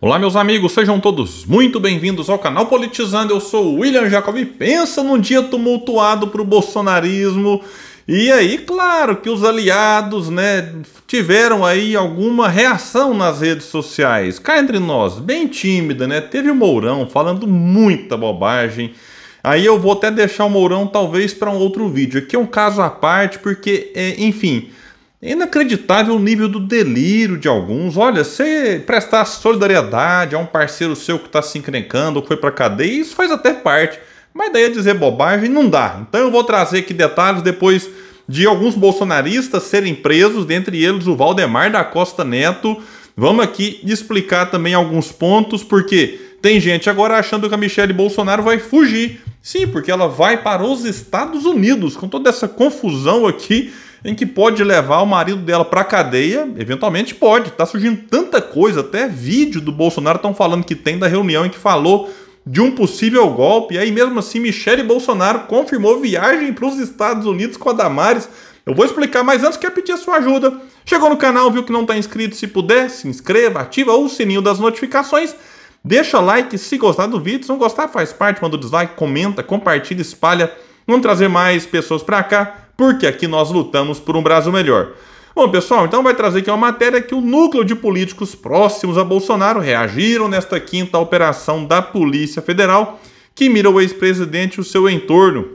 Olá, meus amigos, sejam todos muito bem-vindos ao canal Politizando. Eu sou o William Jacoby. pensa num dia tumultuado para o bolsonarismo. E aí, claro que os aliados né, tiveram aí alguma reação nas redes sociais. Cá entre nós, bem tímida, né? Teve o Mourão falando muita bobagem. Aí eu vou até deixar o Mourão talvez para um outro vídeo. Aqui é um caso à parte, porque, é, enfim, inacreditável o nível do delírio de alguns. Olha, você prestar solidariedade a um parceiro seu que está se encrencando ou foi para cadeia, isso faz até parte. Mas daí a é dizer bobagem não dá. Então eu vou trazer aqui detalhes depois de alguns bolsonaristas serem presos, dentre eles o Valdemar da Costa Neto. Vamos aqui explicar também alguns pontos, porque tem gente agora achando que a Michelle Bolsonaro vai fugir. Sim, porque ela vai para os Estados Unidos, com toda essa confusão aqui em que pode levar o marido dela para cadeia, eventualmente pode. Tá surgindo tanta coisa, até vídeo do Bolsonaro estão falando que tem da reunião em que falou de um possível golpe. E aí mesmo assim, Michele Bolsonaro confirmou viagem para os Estados Unidos com a Damares. Eu vou explicar, mas antes quero pedir a sua ajuda. Chegou no canal, viu que não está inscrito? Se puder, se inscreva, ativa o sininho das notificações. Deixa like se gostar do vídeo. Se não gostar, faz parte, manda o dislike, comenta, compartilha, espalha. Vamos trazer mais pessoas para cá porque aqui nós lutamos por um Brasil melhor. Bom, pessoal, então vai trazer aqui uma matéria que o núcleo de políticos próximos a Bolsonaro reagiram nesta quinta operação da Polícia Federal que mira o ex-presidente e o seu entorno.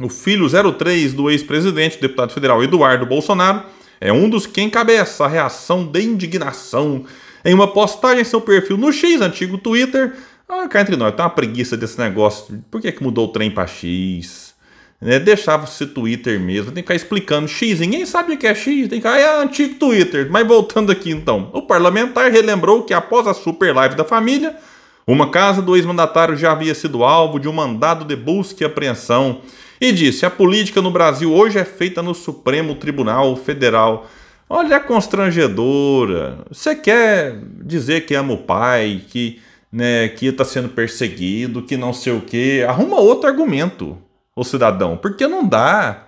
O filho 03 do ex-presidente, deputado federal Eduardo Bolsonaro, é um dos que encabeça a reação de indignação em uma postagem em seu perfil no X, antigo Twitter. Ah, cá entre nós, tá uma preguiça desse negócio. Por que, é que mudou o trem para X? né? Deixava-se Twitter mesmo, tem que ficar explicando X, ninguém sabe o que é X, tem que ah, é antigo Twitter. Mas voltando aqui então, o parlamentar relembrou que após a super live da família, uma casa do ex-mandatário já havia sido alvo de um mandado de busca e apreensão e disse: "A política no Brasil hoje é feita no Supremo Tribunal Federal". Olha a constrangedora. Você quer dizer que ama o pai, que né, que está sendo perseguido, que não sei o quê? Arruma outro argumento o cidadão, porque não dá.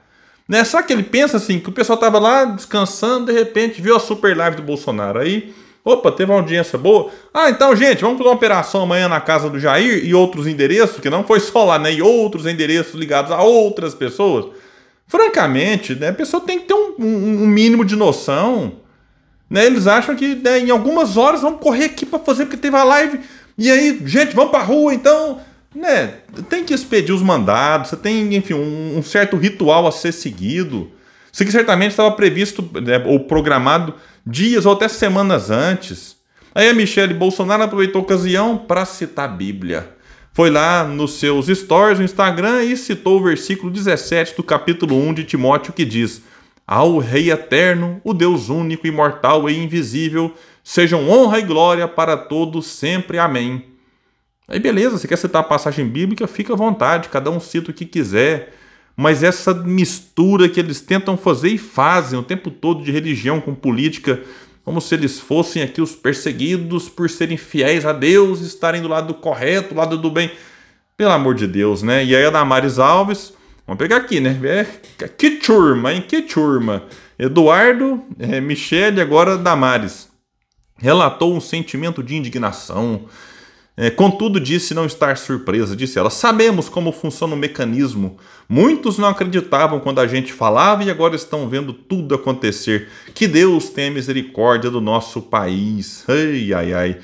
Né? Só que ele pensa assim, que o pessoal tava lá descansando, de repente viu a super live do Bolsonaro aí, opa, teve uma audiência boa. Ah, então, gente, vamos fazer uma operação amanhã na casa do Jair e outros endereços, que não foi só lá, né? E outros endereços ligados a outras pessoas. Francamente, né, a pessoa tem que ter um, um, um mínimo de noção. Né? Eles acham que né, em algumas horas vamos correr aqui para fazer, porque teve a live. E aí, gente, vamos para rua então né, tem que expedir os mandados, você tem, enfim, um, um certo ritual a ser seguido. Isso que certamente estava previsto né, ou programado dias ou até semanas antes. Aí a Michelle Bolsonaro aproveitou a ocasião para citar a Bíblia. Foi lá nos seus stories no Instagram e citou o versículo 17 do capítulo 1 de Timóteo que diz: Ao Rei Eterno, o Deus único, imortal e invisível, sejam honra e glória para todos sempre. Amém. Aí beleza, você quer citar a passagem bíblica, fica à vontade, cada um cita o que quiser. Mas essa mistura que eles tentam fazer e fazem o tempo todo de religião com política, como se eles fossem aqui os perseguidos por serem fiéis a Deus, estarem do lado correto, do lado do bem. Pelo amor de Deus, né? E aí a Damares Alves, vamos pegar aqui, né? É, que turma, hein? Que turma. Eduardo, é, Michele, agora Damares. Relatou um sentimento de indignação, é, contudo, disse não estar surpresa, disse ela. Sabemos como funciona o mecanismo. Muitos não acreditavam quando a gente falava e agora estão vendo tudo acontecer. Que Deus tenha misericórdia do nosso país. Ai, ai, ai.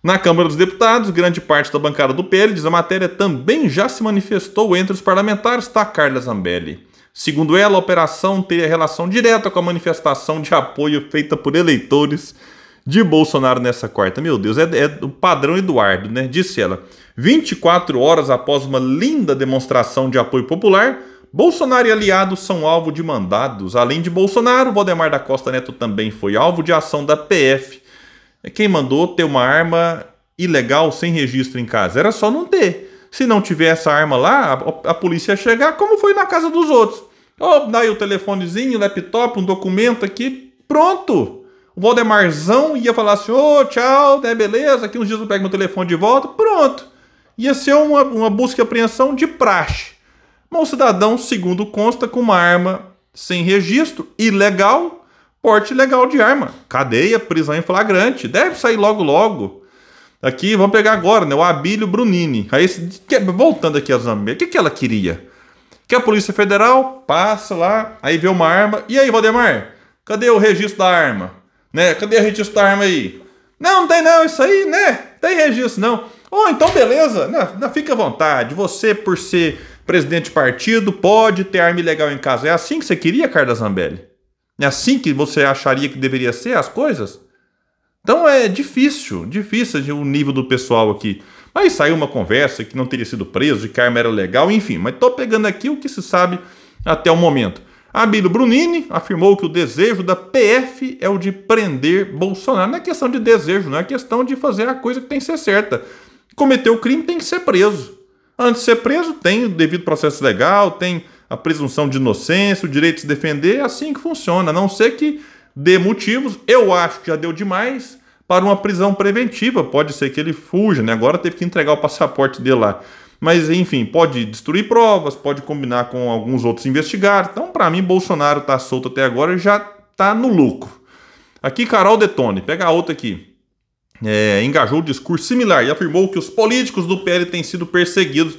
Na Câmara dos Deputados, grande parte da bancada do PL diz a matéria também já se manifestou entre os parlamentares, tá Carla Zambelli. Segundo ela, a operação teria relação direta com a manifestação de apoio feita por eleitores de Bolsonaro nessa quarta. Meu Deus, é, é o padrão Eduardo, né? Disse ela. 24 horas após uma linda demonstração de apoio popular, Bolsonaro e aliados são alvo de mandados. Além de Bolsonaro, Valdemar da Costa Neto também foi alvo de ação da PF. É quem mandou ter uma arma ilegal sem registro em casa? Era só não ter. Se não tiver essa arma lá, a, a polícia ia chegar, como foi na casa dos outros. Oh, daí aí o telefonezinho, laptop, um documento aqui, pronto! o Valdemarzão ia falar assim, ô, oh, tchau, né, beleza, aqui uns dias eu pego meu telefone de volta, pronto. Ia ser uma, uma busca e apreensão de praxe. Mas o cidadão, segundo consta, com uma arma sem registro, ilegal, porte ilegal de arma, cadeia, prisão em flagrante, deve sair logo logo. Aqui, vamos pegar agora, né, o Abílio Brunini. Aí, voltando aqui às amigas, o que, que ela queria? Que a Polícia Federal passa lá, aí vê uma arma, e aí, Valdemar, cadê o registro da arma? Né? Cadê registro da arma aí? Não, não tem não, isso aí, né? Tem registro não. Ou oh, então beleza, né? não, fica à vontade. Você, por ser presidente de partido, pode ter arma ilegal em casa. É assim que você queria, Carla Zambelli? É assim que você acharia que deveria ser as coisas? Então é difícil, difícil o nível do pessoal aqui. Aí saiu uma conversa que não teria sido preso, que a arma era legal, enfim. Mas estou pegando aqui o que se sabe até o momento. Abílio Brunini afirmou que o desejo da PF é o de prender Bolsonaro. Não é questão de desejo, não é questão de fazer a coisa que tem que ser certa. Cometeu o crime tem que ser preso. Antes de ser preso, tem o devido processo legal, tem a presunção de inocência, o direito de se defender, é assim que funciona, a não ser que dê motivos. Eu acho que já deu demais para uma prisão preventiva. Pode ser que ele fuja, né? Agora teve que entregar o passaporte dele lá. Mas, enfim, pode destruir provas, pode combinar com alguns outros investigar. Então, para mim, Bolsonaro está solto até agora e já está no lucro. Aqui, Carol Detone, pega a outra aqui. É, engajou um discurso similar e afirmou que os políticos do PL têm sido perseguidos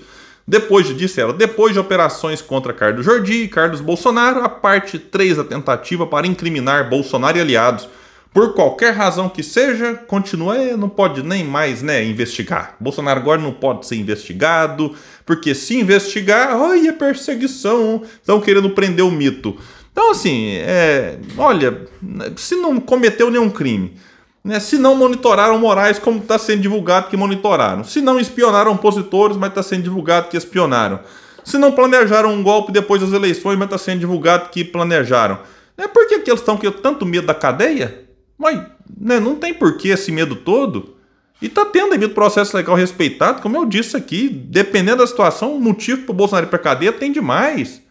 depois de, disse ela, depois de operações contra Carlos Jordi e Carlos Bolsonaro, a parte 3 da tentativa para incriminar Bolsonaro e aliados por qualquer razão que seja, continua, não pode nem mais né, investigar. Bolsonaro agora não pode ser investigado, porque se investigar, ai, é perseguição, estão querendo prender o mito. Então, assim, é, olha, se não cometeu nenhum crime, né, se não monitoraram Moraes como está sendo divulgado que monitoraram, se não espionaram opositores, mas está sendo divulgado que espionaram, se não planejaram um golpe depois das eleições, mas está sendo divulgado que planejaram. É né, por que, que eles estão com tanto medo da cadeia? Mas né, não tem porquê esse medo todo. E tá tendo devido processo legal respeitado, como eu disse aqui, dependendo da situação, motivo para o Bolsonaro ir para cadeia tem demais.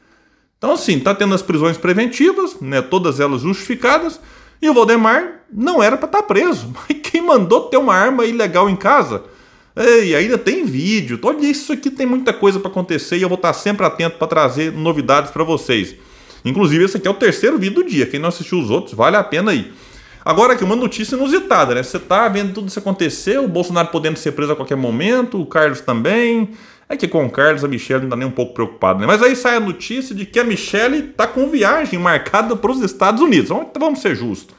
Então, assim, tá tendo as prisões preventivas, né, todas elas justificadas, e o Valdemar não era para estar tá preso. Mas quem mandou ter uma arma ilegal em casa? E ainda tem vídeo. Olha, isso aqui tem muita coisa para acontecer e eu vou estar tá sempre atento para trazer novidades para vocês. Inclusive, esse aqui é o terceiro vídeo do dia. Quem não assistiu os outros, vale a pena aí. Agora aqui, uma notícia inusitada, né? Você tá vendo tudo isso acontecer, o Bolsonaro podendo ser preso a qualquer momento, o Carlos também. É que com o Carlos a Michelle não tá nem um pouco preocupada, né? Mas aí sai a notícia de que a Michelle tá com viagem marcada para os Estados Unidos. Então vamos ser justos.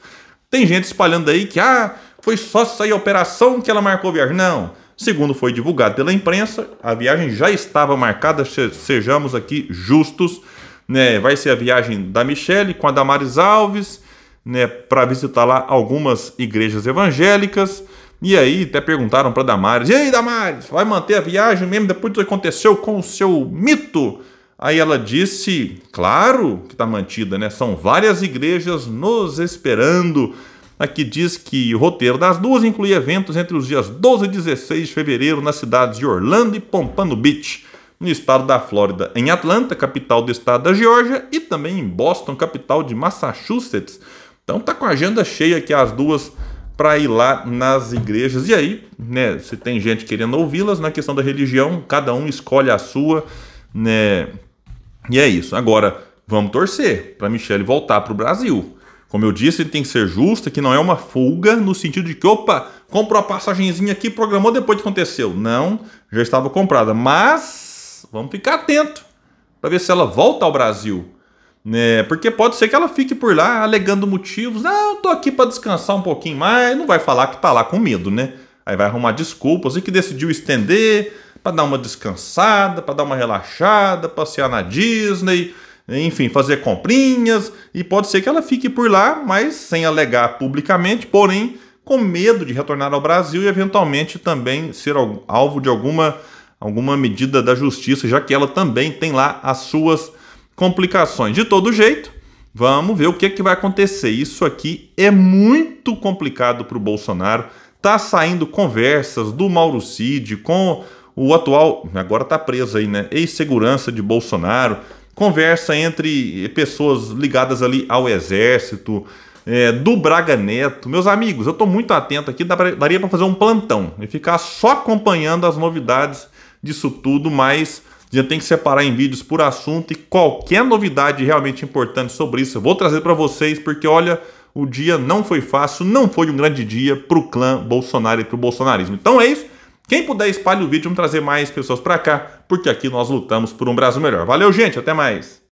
Tem gente espalhando aí que, ah, foi só sair a operação que ela marcou viagem. Não. Segundo foi divulgado pela imprensa, a viagem já estava marcada, sejamos aqui justos. Né? Vai ser a viagem da Michelle com a Damares Alves né, para visitar lá algumas igrejas evangélicas. E aí até perguntaram para Damares: "E aí, Damares, vai manter a viagem mesmo depois do que aconteceu com o seu mito?" Aí ela disse: "Claro que está mantida, né? São várias igrejas nos esperando." Aqui diz que o roteiro das duas inclui eventos entre os dias 12 e 16 de fevereiro nas cidades de Orlando e Pompano Beach, no estado da Flórida, em Atlanta, capital do estado da Geórgia, e também em Boston, capital de Massachusetts. Então tá com a agenda cheia aqui as duas para ir lá nas igrejas. E aí, né, se tem gente querendo ouvi-las na questão da religião, cada um escolhe a sua, né? E é isso. Agora, vamos torcer para Michele voltar para o Brasil. Como eu disse, tem que ser justo, que não é uma fuga no sentido de que, opa, comprou a passagenzinha aqui, programou depois que aconteceu. Não, já estava comprada. Mas vamos ficar atento para ver se ela volta ao Brasil. Né? Porque pode ser que ela fique por lá alegando motivos. Ah, eu tô aqui para descansar um pouquinho mais. Não vai falar que tá lá com medo, né? Aí vai arrumar desculpas e que decidiu estender para dar uma descansada, para dar uma relaxada, passear na Disney, enfim, fazer comprinhas. E pode ser que ela fique por lá, mas sem alegar publicamente, porém com medo de retornar ao Brasil e eventualmente também ser alvo de alguma, alguma medida da justiça, já que ela também tem lá as suas complicações. De todo jeito, vamos ver o que, é que vai acontecer. Isso aqui é muito complicado para o Bolsonaro. Tá saindo conversas do Mauro Cid com o atual, agora está preso aí, né? Ex-segurança de Bolsonaro. Conversa entre pessoas ligadas ali ao exército, é, do Braga Neto. Meus amigos, eu estou muito atento aqui, daria para fazer um plantão e ficar só acompanhando as novidades disso tudo, mas já tem que separar em vídeos por assunto e qualquer novidade realmente importante sobre isso eu vou trazer para vocês, porque olha, o dia não foi fácil, não foi um grande dia para o clã Bolsonaro e para o bolsonarismo. Então é isso. Quem puder espalhe o vídeo, vamos trazer mais pessoas para cá, porque aqui nós lutamos por um Brasil melhor. Valeu, gente, até mais.